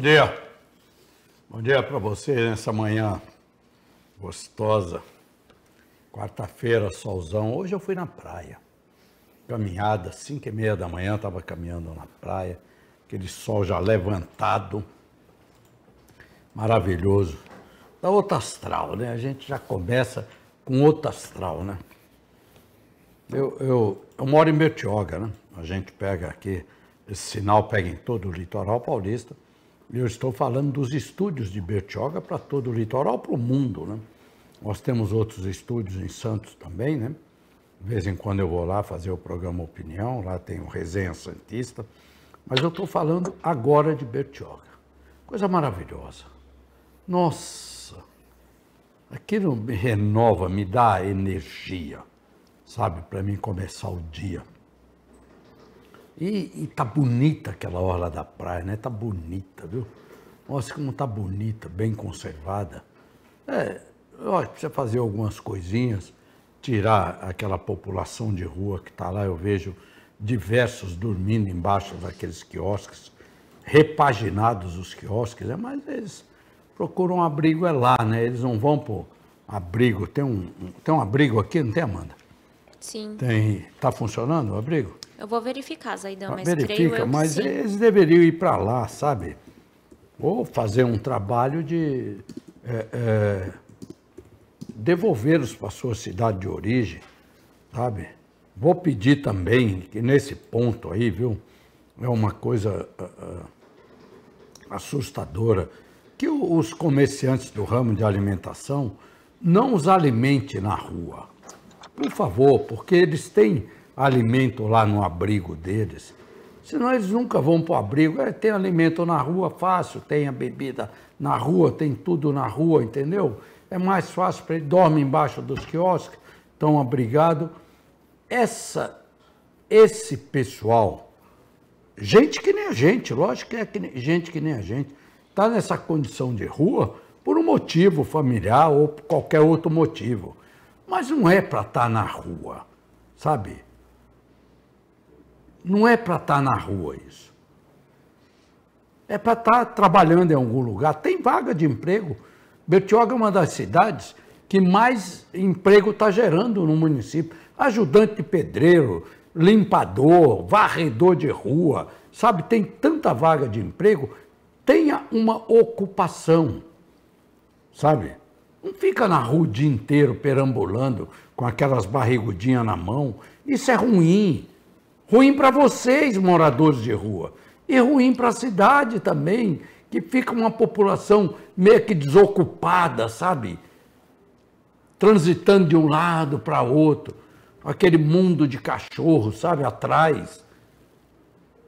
Bom dia. Bom dia para você nessa manhã gostosa. Quarta-feira, solzão. Hoje eu fui na praia. Caminhada, cinco e meia da manhã, estava caminhando na praia. Aquele sol já levantado. Maravilhoso. Da outra astral, né? A gente já começa com outra astral, né? Eu, eu, eu moro em Bertioga, né? A gente pega aqui, esse sinal pega em todo o litoral paulista. Eu estou falando dos estúdios de Bertioga para todo o litoral, para o mundo, né? Nós temos outros estúdios em Santos também, né? De vez em quando eu vou lá fazer o programa Opinião, lá tem o Resenha Santista. Mas eu estou falando agora de Bertioga. Coisa maravilhosa. Nossa! Aquilo me renova, me dá energia, sabe, para mim começar o dia. E, e tá bonita aquela orla da praia, né? Tá bonita, viu? Nossa, como tá bonita, bem conservada. É, precisa fazer algumas coisinhas, tirar aquela população de rua que tá lá, eu vejo diversos dormindo embaixo daqueles quiosques, repaginados os quiosques, né? mas eles procuram um abrigo é lá, né? Eles não vão pro abrigo. Tem um, tem um abrigo aqui, não tem, Amanda? Sim. Tem. Tá funcionando o abrigo? Eu vou verificar, Zaidão, mas Verifica, creio eu mas sim. eles deveriam ir para lá, sabe? Ou fazer um trabalho de é, é, devolvê-los para sua cidade de origem, sabe? Vou pedir também que nesse ponto aí, viu, é uma coisa uh, uh, assustadora, que os comerciantes do ramo de alimentação não os alimente na rua. Por favor, porque eles têm alimento lá no abrigo deles. Senão eles nunca vão para o abrigo. É, tem alimento na rua fácil, tem a bebida na rua, tem tudo na rua, entendeu? É mais fácil para eles. Dorme embaixo dos quiosques, estão abrigados. Essa, esse pessoal, gente que nem a gente, lógico que é que nem, gente que nem a gente, está nessa condição de rua por um motivo familiar ou por qualquer outro motivo. Mas não é para estar tá na rua, sabe? Não é para estar tá na rua isso. É para estar tá trabalhando em algum lugar. Tem vaga de emprego. Bertioga é uma das cidades que mais emprego está gerando no município. Ajudante de pedreiro, limpador, varredor de rua, sabe? Tem tanta vaga de emprego. Tenha uma ocupação, sabe? Não fica na rua o dia inteiro perambulando com aquelas barrigudinhas na mão. Isso é ruim. Ruim para vocês, moradores de rua, e ruim para a cidade também, que fica uma população meio que desocupada, sabe? Transitando de um lado para outro, aquele mundo de cachorro, sabe, atrás.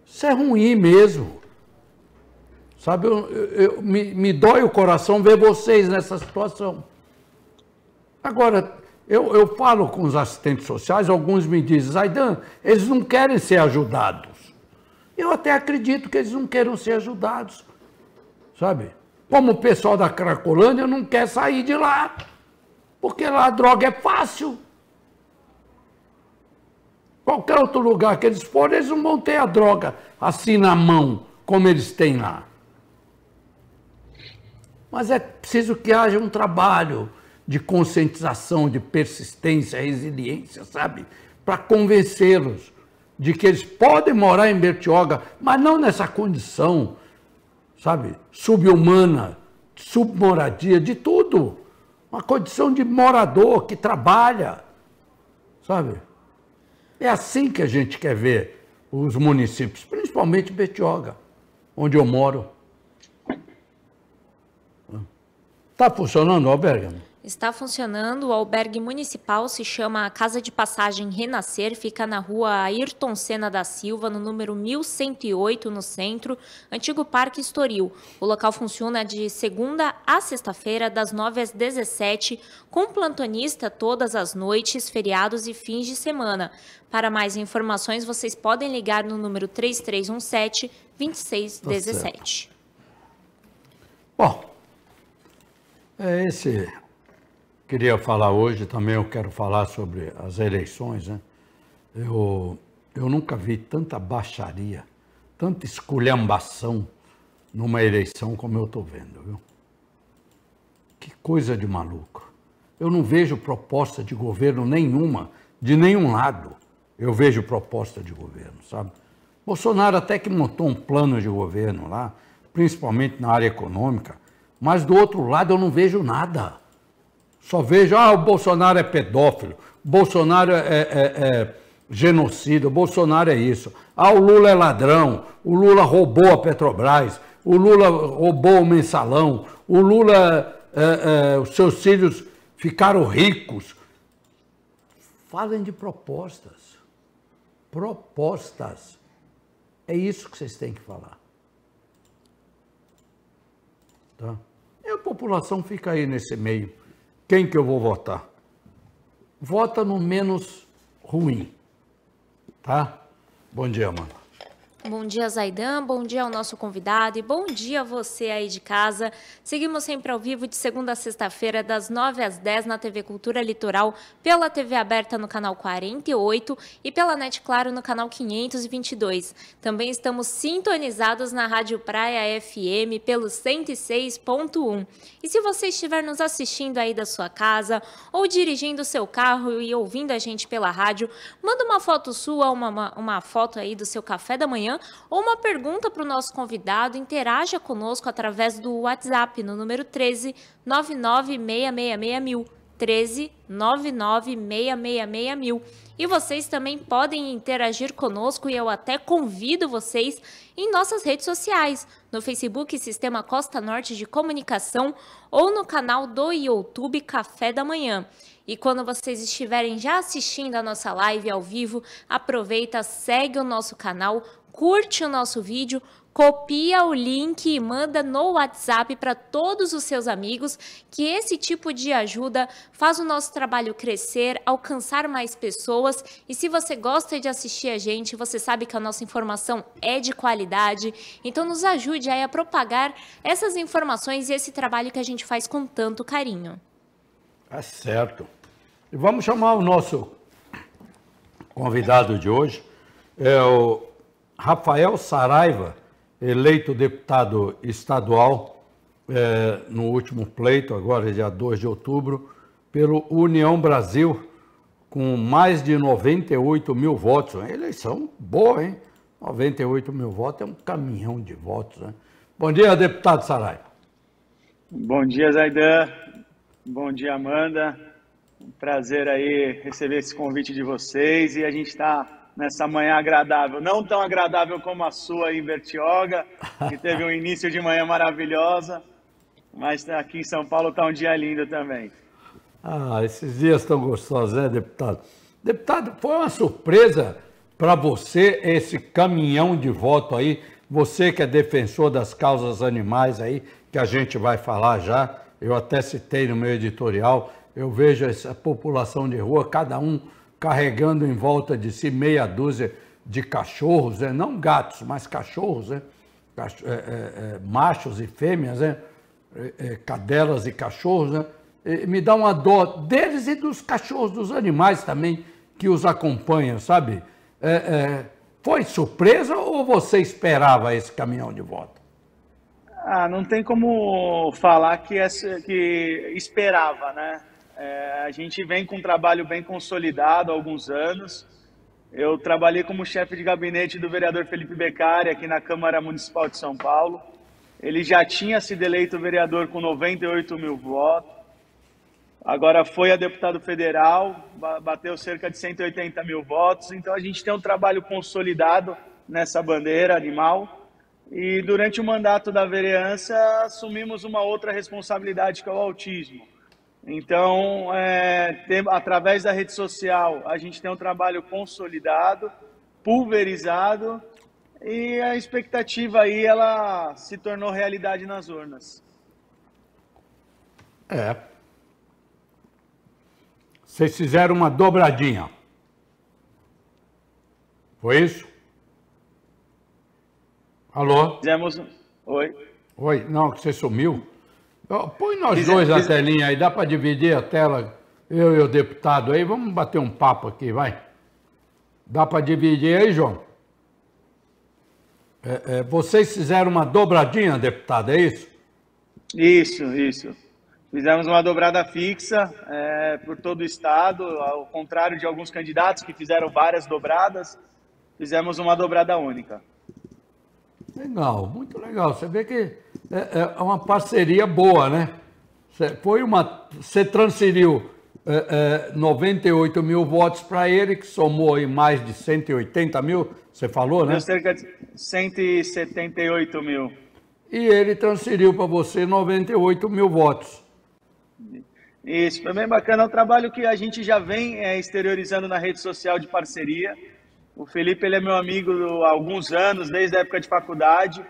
Isso é ruim mesmo. Sabe, eu, eu, me, me dói o coração ver vocês nessa situação. Agora, eu, eu falo com os assistentes sociais, alguns me dizem, Zaidan, eles não querem ser ajudados. Eu até acredito que eles não queiram ser ajudados, sabe? Como o pessoal da Cracolândia não quer sair de lá, porque lá a droga é fácil. Qualquer outro lugar que eles forem, eles não vão ter a droga assim na mão, como eles têm lá. Mas é preciso que haja um trabalho de conscientização, de persistência, resiliência, sabe? Para convencê-los de que eles podem morar em Bertioga, mas não nessa condição, sabe? Subhumana, submoradia, de tudo. Uma condição de morador que trabalha, sabe? É assim que a gente quer ver os municípios, principalmente Bertioga, onde eu moro. Está funcionando, Alberga? Está funcionando. O albergue municipal se chama Casa de Passagem Renascer, fica na rua Ayrton Senna da Silva, no número 1108, no centro, antigo Parque Estoril. O local funciona de segunda a sexta-feira, das 9 às 17, com plantonista todas as noites, feriados e fins de semana. Para mais informações, vocês podem ligar no número 3317 2617. Tá Bom, é esse queria falar hoje também, eu quero falar sobre as eleições. Né? Eu, eu nunca vi tanta baixaria, tanta esculhambação numa eleição como eu estou vendo. Viu? Que coisa de maluco. Eu não vejo proposta de governo nenhuma, de nenhum lado. Eu vejo proposta de governo, sabe? Bolsonaro até que montou um plano de governo lá, principalmente na área econômica, mas do outro lado eu não vejo nada. Só vejo, ah, o Bolsonaro é pedófilo, Bolsonaro é, é, é genocida, o Bolsonaro é isso. Ah, o Lula é ladrão, o Lula roubou a Petrobras, o Lula roubou o mensalão, o Lula, é, é, os seus filhos ficaram ricos. Falem de propostas. Propostas. É isso que vocês têm que falar. Tá? E a população fica aí nesse meio. Quem que eu vou votar? Vota no menos ruim, tá? Bom dia, mano. Bom dia, Zaidan. Bom dia ao nosso convidado e bom dia a você aí de casa. Seguimos sempre ao vivo de segunda a sexta-feira, das 9 às 10 na TV Cultura Litoral, pela TV aberta no canal 48 e pela Net Claro no canal 522. Também estamos sintonizados na Rádio Praia FM pelo 106.1. E se você estiver nos assistindo aí da sua casa ou dirigindo seu carro e ouvindo a gente pela rádio, manda uma foto sua, uma, uma foto aí do seu café da manhã Instagram ou uma pergunta para o nosso convidado, interaja conosco através do WhatsApp no número 13 99666 13 99666 mil. E vocês também podem interagir conosco e eu até convido vocês em nossas redes sociais, no Facebook Sistema Costa Norte de Comunicação ou no canal do YouTube Café da Manhã. E quando vocês estiverem já assistindo a nossa live ao vivo, aproveita, segue o nosso canal, curte o nosso vídeo, copia o link e manda no WhatsApp para todos os seus amigos, que esse tipo de ajuda faz o nosso trabalho crescer, alcançar mais pessoas. E se você gosta de assistir a gente, você sabe que a nossa informação é de qualidade, então nos ajude aí a propagar essas informações e esse trabalho que a gente faz com tanto carinho. Tá certo. E vamos chamar o nosso convidado de hoje, é o Rafael Saraiva, eleito deputado estadual eh, no último pleito, agora é dia 2 de outubro, pelo União Brasil, com mais de 98 mil votos. Uma eleição boa, hein? 98 mil votos é um caminhão de votos. Né? Bom dia, deputado Saraiva. Bom dia, Zaidan. Bom dia, Amanda. Um prazer aí receber esse convite de vocês e a gente está nessa manhã agradável. Não tão agradável como a sua aí, Bertioga, que teve um início de manhã maravilhosa, mas tá aqui em São Paulo está um dia lindo também. Ah, esses dias tão gostosos, né, deputado? Deputado, foi uma surpresa para você esse caminhão de voto aí. Você que é defensor das causas animais aí, que a gente vai falar já, eu até citei no meu editorial, eu vejo essa população de rua, cada um carregando em volta de si meia dúzia de cachorros, né? não gatos, mas cachorros, né? Cacho é, é, é, machos e fêmeas, né? É, é, cadelas e cachorros, né? E me dá uma dó deles e dos cachorros, dos animais também que os acompanham, sabe? É, foi surpresa ou você esperava esse caminhão de volta? Ah, não tem como falar que, que esperava, né? É, a gente vem com um trabalho bem consolidado há alguns anos. Eu trabalhei como chefe de gabinete do vereador Felipe Beccari aqui na Câmara Municipal de São Paulo. Ele já tinha sido eleito vereador com 98 mil votos. Agora foi a deputado federal, bateu cerca de 180 mil votos. Então a gente tem um trabalho consolidado nessa bandeira animal. E durante o mandato da vereança assumimos uma outra responsabilidade que é o autismo. Então, é, tem, através da rede social, a gente tem um trabalho consolidado, pulverizado e a expectativa aí ela se tornou realidade nas urnas. É. Vocês fizeram uma dobradinha. Foi isso? Alô? Fizemos. Oi. Oi, não, que você sumiu. Põe nós dois na telinha aí, dá para dividir a tela, eu e o deputado aí, vamos bater um papo aqui, vai. Dá para dividir aí, João? É, é, vocês fizeram uma dobradinha, deputado, é isso? Isso, isso. Fizemos uma dobrada fixa é, por todo o estado, ao contrário de alguns candidatos que fizeram várias dobradas, fizemos uma dobrada única. Legal, muito legal. Você vê que é, é, é uma parceria boa, né? Foi uma. Você transferiu é, é, 98 mil votos para ele, que somou aí mais de 180 mil, você falou, né? Deu cerca de 178 mil. E ele transferiu para você 98 mil votos. Isso, foi bem bacana. É um trabalho que a gente já vem é, exteriorizando na rede social de parceria. O Felipe ele é meu amigo há alguns anos, desde a época de faculdade.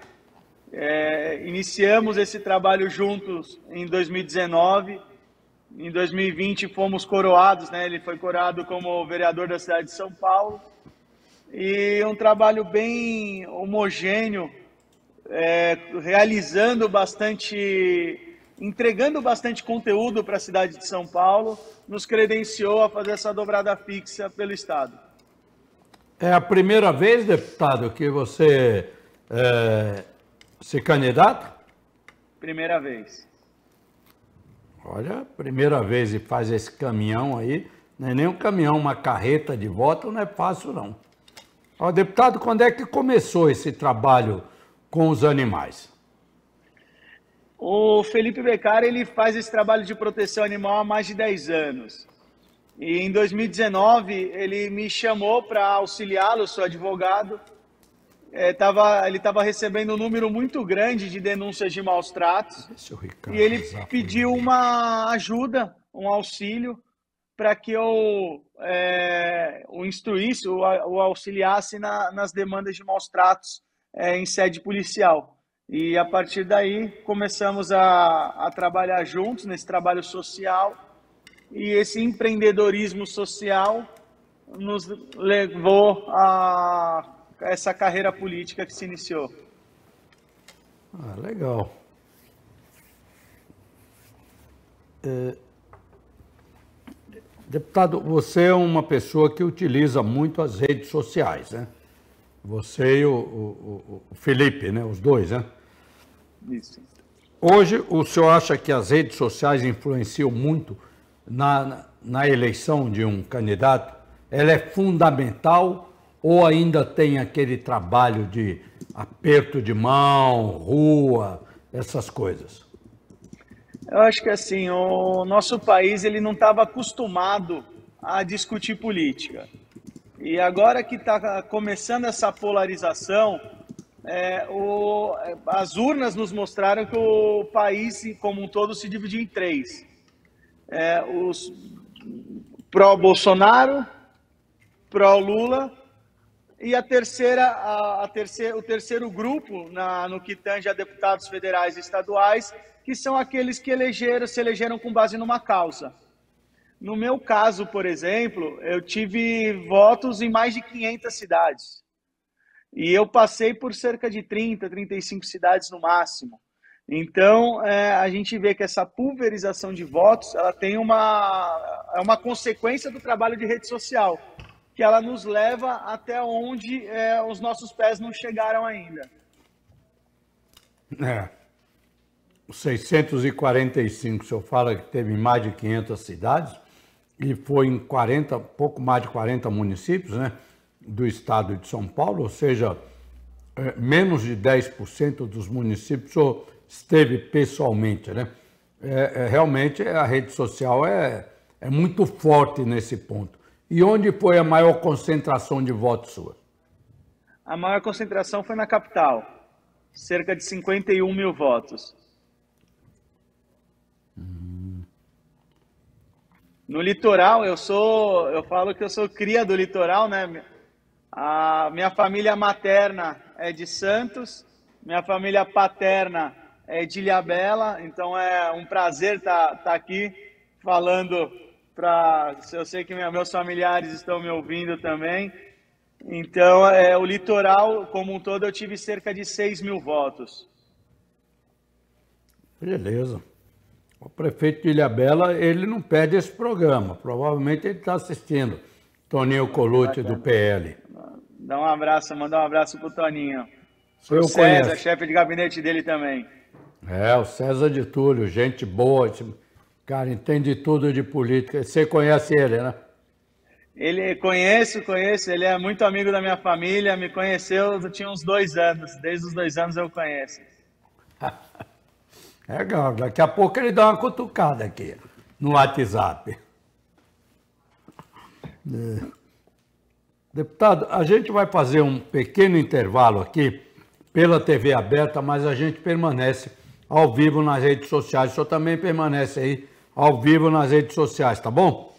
É, iniciamos esse trabalho juntos em 2019. Em 2020 fomos coroados, né? Ele foi coroado como vereador da cidade de São Paulo. E um trabalho bem homogêneo, é, realizando bastante, entregando bastante conteúdo para a cidade de São Paulo, nos credenciou a fazer essa dobrada fixa pelo Estado. É a primeira vez, deputado, que você é você candidato? Primeira vez. Olha, primeira vez e faz esse caminhão aí. Não é nem um caminhão, uma carreta de voto, não é fácil, não. Ó, deputado, quando é que começou esse trabalho com os animais? O Felipe Beccari, ele faz esse trabalho de proteção animal há mais de 10 anos. E em 2019, ele me chamou para auxiliá-lo, sou advogado, é, tava, ele estava recebendo um número muito grande de denúncias de maus tratos. e ele pediu uma ajuda, um auxílio, para que eu é, o instruísse, o, o auxiliasse na, nas demandas de maus tratos é, em sede policial. E a partir daí começamos a, a trabalhar juntos nesse trabalho social e esse empreendedorismo social nos levou a essa carreira política que se iniciou. Ah, legal. É... Deputado, você é uma pessoa que utiliza muito as redes sociais, né? Você e o, o, o Felipe, né? Os dois, né? Isso. Hoje, o senhor acha que as redes sociais influenciam muito na, na eleição de um candidato? Ela é fundamental ou ainda tem aquele trabalho de aperto de mão, rua, essas coisas? Eu acho que assim, o nosso país ele não estava acostumado a discutir política. E agora que está começando essa polarização, é, o, as urnas nos mostraram que o país como um todo se dividiu em três: é, os pró-Bolsonaro, pró-Lula e a terceira, a, a terceira, o terceiro grupo, na, no que tange a deputados federais e estaduais, que são aqueles que elegeram, se elegeram com base numa causa. No meu caso, por exemplo, eu tive votos em mais de 500 cidades. E eu passei por cerca de 30, 35 cidades no máximo. Então, é, a gente vê que essa pulverização de votos, ela tem uma, é uma consequência do trabalho de rede social que ela nos leva até onde é, os nossos pés não chegaram ainda. É. 645, o senhor fala que teve mais de 500 cidades e foi em 40, pouco mais de 40 municípios né, do estado de São Paulo, ou seja, é, menos de 10% dos municípios o senhor esteve pessoalmente. Né? É, é, realmente a rede social é, é muito forte nesse ponto. E onde foi a maior concentração de votos sua? A maior concentração foi na capital, cerca de 51 mil votos. No litoral, eu sou, eu falo que eu sou cria do litoral, né? A minha família materna é de Santos, minha família paterna é de Ilhabela, então é um prazer estar tá, tá aqui falando para. Eu sei que meus familiares estão me ouvindo também. Então, é, o litoral como um todo, eu tive cerca de 6 mil votos. Beleza. O prefeito de Ilhabela, ele não pede esse programa. Provavelmente ele está assistindo. Toninho Colucci, do PL. Dá um abraço, mandar um abraço pro Toninho. Pro eu César, conheço. chefe de gabinete dele também. É, o César de Túlio, gente boa. Cara, entende tudo de política. Você conhece ele, né? Ele conhece, conheço. Ele é muito amigo da minha família. Me conheceu, eu tinha uns dois anos. Desde os dois anos eu conheço. Legal. Daqui a pouco ele dá uma cutucada aqui no WhatsApp. É. Deputado, a gente vai fazer um pequeno intervalo aqui pela TV aberta, mas a gente permanece ao vivo nas redes sociais. O senhor também permanece aí ao vivo nas redes sociais, tá bom?